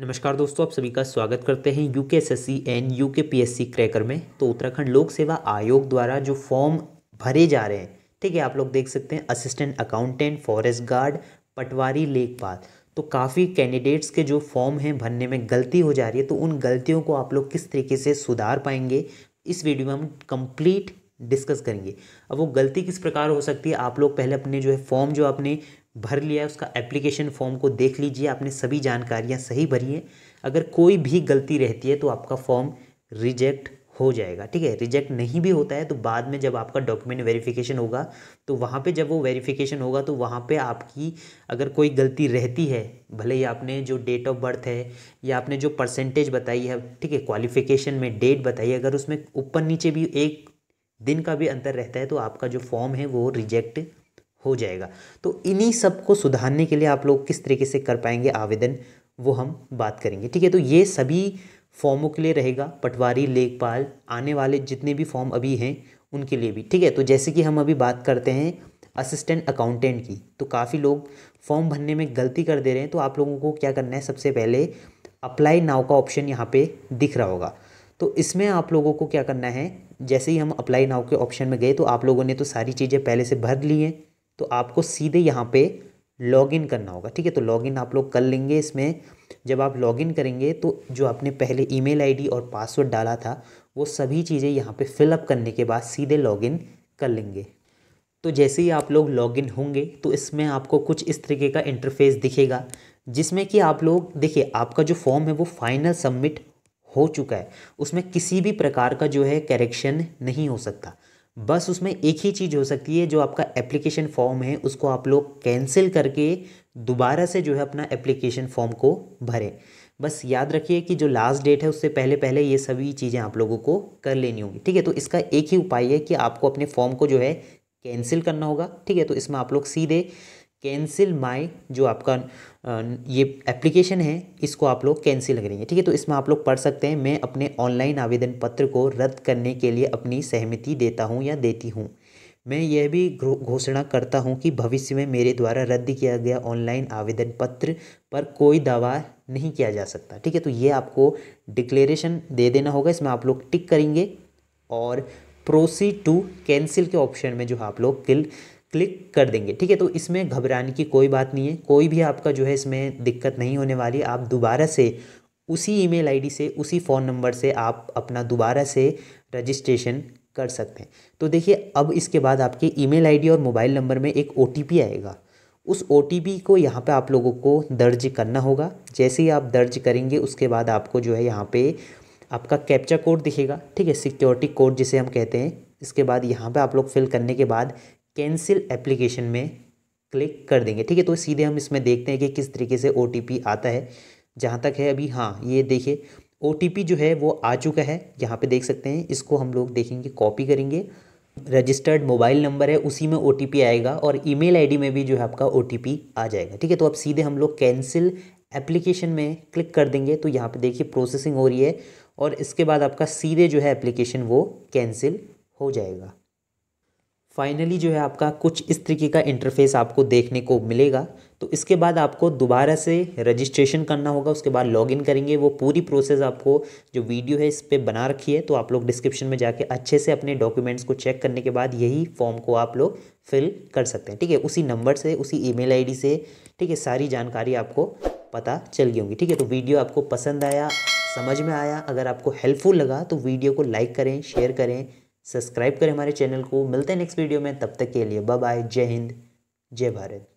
नमस्कार दोस्तों आप सभी का स्वागत करते हैं U K S S C and U K P S C cracker में तो उत्तराखंड लोक सेवा आयोग द्वारा जो फॉर्म भरे जा रहे हैं ठीक है आप लोग देख सकते हैं assistant accountant forest guard patwari lekhpal तो काफ़ी कैंडिडेट्स के जो फॉर्म हैं भरने में गलती हो जा रही है तो उन गलतियों को आप लोग किस तरीके से सुधार पाएंगे इस वीडियो में हम कंप्लीट डिस्कस करेंगे अब वो गलती किस प्रकार हो सकती है आप लोग पहले अपने जो है फॉर्म जो आपने भर लिया है उसका एप्लीकेशन फॉर्म को देख लीजिए आपने सभी जानकारियाँ सही भरी हैं अगर कोई भी गलती रहती है तो आपका फॉर्म रिजेक्ट हो जाएगा ठीक है रिजेक्ट नहीं भी होता है तो बाद में जब आपका डॉक्यूमेंट वेरिफिकेशन होगा तो वहाँ पे जब वो वेरिफिकेशन होगा तो वहाँ पे आपकी अगर कोई गलती रहती है भले ही आपने जो डेट ऑफ बर्थ है या आपने जो परसेंटेज बताई है ठीक है क्वालिफिकेशन में डेट बताई है अगर उसमें ऊपर नीचे भी एक दिन का भी अंतर रहता है तो आपका जो फॉर्म है वो रिजेक्ट हो जाएगा तो इन्हीं सब को सुधारने के लिए आप लोग किस तरीके से कर पाएंगे आवेदन वो हम बात करेंगे ठीक है तो ये सभी फॉर्मों के लिए रहेगा पटवारी लेखपाल आने वाले जितने भी फॉर्म अभी हैं उनके लिए भी ठीक है तो जैसे कि हम अभी बात करते हैं असिस्टेंट अकाउंटेंट की तो काफ़ी लोग फॉर्म भरने में गलती कर दे रहे हैं तो आप लोगों को क्या करना है सबसे पहले अप्लाई नाव का ऑप्शन यहाँ पे दिख रहा होगा तो इसमें आप लोगों को क्या करना है जैसे ही हम अप्लाई नाव के ऑप्शन में गए तो आप लोगों ने तो सारी चीज़ें पहले से भर ली हैं तो आपको सीधे यहाँ पे लॉगिन करना होगा ठीक है तो लॉगिन आप लोग कर लेंगे इसमें जब आप लॉगिन करेंगे तो जो आपने पहले ईमेल आईडी और पासवर्ड डाला था वो सभी चीज़ें यहाँ पे फिलअप करने के बाद सीधे लॉगिन कर लेंगे तो जैसे ही आप लोग लॉगिन होंगे तो इसमें आपको कुछ इस तरीके का इंटरफेस दिखेगा जिसमें कि आप लोग देखिए आपका जो फॉर्म है वो फाइनल सबमिट हो चुका है उसमें किसी भी प्रकार का जो है करेक्शन नहीं हो सकता बस उसमें एक ही चीज़ हो सकती है जो आपका एप्लीकेशन फॉर्म है उसको आप लोग कैंसिल करके दोबारा से जो है अपना एप्लीकेशन फॉर्म को भरें बस याद रखिए कि जो लास्ट डेट है उससे पहले पहले ये सभी चीज़ें आप लोगों को कर लेनी होंगी ठीक है तो इसका एक ही उपाय है कि आपको अपने फॉर्म को जो है कैंसिल करना होगा ठीक है तो इसमें आप लोग सीधे कैंसिल माई जो आपका ये एप्लीकेशन है इसको आप लोग कैंसिल करेंगे ठीक है तो इसमें आप लोग पढ़ सकते हैं मैं अपने ऑनलाइन आवेदन पत्र को रद्द करने के लिए अपनी सहमति देता हूँ या देती हूँ मैं यह भी घोषणा करता हूँ कि भविष्य में मेरे द्वारा रद्द किया गया ऑनलाइन आवेदन पत्र पर कोई दावा नहीं किया जा सकता ठीक है तो ये आपको डिक्लेरेशन दे देना होगा इसमें आप लोग टिक करेंगे और प्रोसीड टू कैंसिल के ऑप्शन में जो आप लोग किल क्लिक कर देंगे ठीक है तो इसमें घबराने की कोई बात नहीं है कोई भी आपका जो है इसमें दिक्कत नहीं होने वाली आप दोबारा से उसी ईमेल आईडी से उसी फ़ोन नंबर से आप अपना दोबारा से रजिस्ट्रेशन कर सकते हैं तो देखिए अब इसके बाद आपके ईमेल आईडी और मोबाइल नंबर में एक ओ आएगा उस ओ को यहाँ पे आप लोगों को दर्ज करना होगा जैसे ही आप दर्ज करेंगे उसके बाद आपको जो है यहाँ पे आपका कैप्चा कोड दिखेगा ठीक है सिक्योरिटी कोड जिसे हम कहते हैं इसके बाद यहाँ पे आप लोग फिल करने के बाद कैंसिल एप्लीकेशन में क्लिक कर देंगे ठीक है तो सीधे हम इसमें देखते हैं कि किस तरीके से ओ आता है जहाँ तक है अभी हाँ ये देखिए ओ जो है वो आ चुका है यहाँ पे देख सकते हैं इसको हम लोग देखेंगे कॉपी करेंगे रजिस्टर्ड मोबाइल नंबर है उसी में ओ आएगा और ईमेल आईडी में भी जो है आपका ओ आ जाएगा ठीक है तो अब सीधे हम लोग कैंसिल एप्लीकेशन में क्लिक कर देंगे तो यहाँ पे देखिए प्रोसेसिंग हो रही है और इसके बाद आपका सीधे जो है एप्लीकेशन वो कैंसिल हो जाएगा फाइनली जो है आपका कुछ इस तरीके का इंटरफेस आपको देखने को मिलेगा तो इसके बाद आपको दोबारा से रजिस्ट्रेशन करना होगा उसके बाद लॉगिन करेंगे वो पूरी प्रोसेस आपको जो वीडियो है इस पर बना रखी है तो आप लोग डिस्क्रिप्शन में जाके अच्छे से अपने डॉक्यूमेंट्स को चेक करने के बाद यही फॉर्म को आप लोग फिल कर सकते हैं ठीक है उसी नंबर से उसी ई मेल से ठीक है सारी जानकारी आपको पता चल गई होंगी ठीक है तो वीडियो आपको पसंद आया समझ में आया अगर आपको हेल्पफुल लगा तो वीडियो को लाइक करें शेयर करें सब्सक्राइब करें हमारे चैनल को मिलते हैं नेक्स्ट वीडियो में तब तक के लिए बाय जय हिंद जय भारत